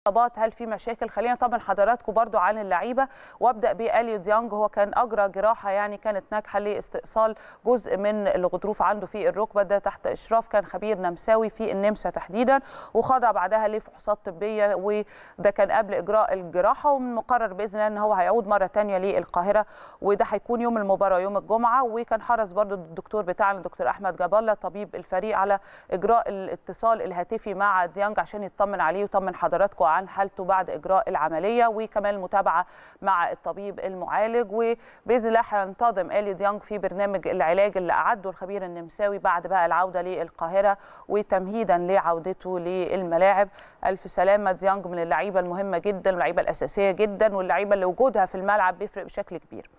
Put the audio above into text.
اصابات هل في مشاكل خلينا طبعا حضراتكم برضو عن اللعيبه وابدا باليو ديانج هو كان اجرى جراحه يعني كانت ناجحه لاستئصال جزء من الغضروف عنده في الركبه ده تحت اشراف كان خبير نمساوي في النمسا تحديدا وخضع بعدها لفحوصات طبيه وده كان قبل اجراء الجراحه ومن مقرر باذن الله ان هو هيعود مره ثانيه للقاهره وده هيكون يوم المباراه يوم الجمعه وكان حرص برضو الدكتور بتاعنا الدكتور احمد جبله طبيب الفريق على اجراء الاتصال الهاتفي مع ديانج عشان يطمن عليه ويطمن حضراتكم عن حالته بعد اجراء العمليه وكمان المتابعه مع الطبيب المعالج وباذن الله هينتظم الي ديانج في برنامج العلاج اللي اعده الخبير النمساوي بعد بقى العوده للقاهره وتمهيدا لعودته للملاعب الف سلامه ديانج من اللعيبه المهمه جدا واللعيبه الاساسيه جدا واللعيبه اللي وجودها في الملعب بيفرق بشكل كبير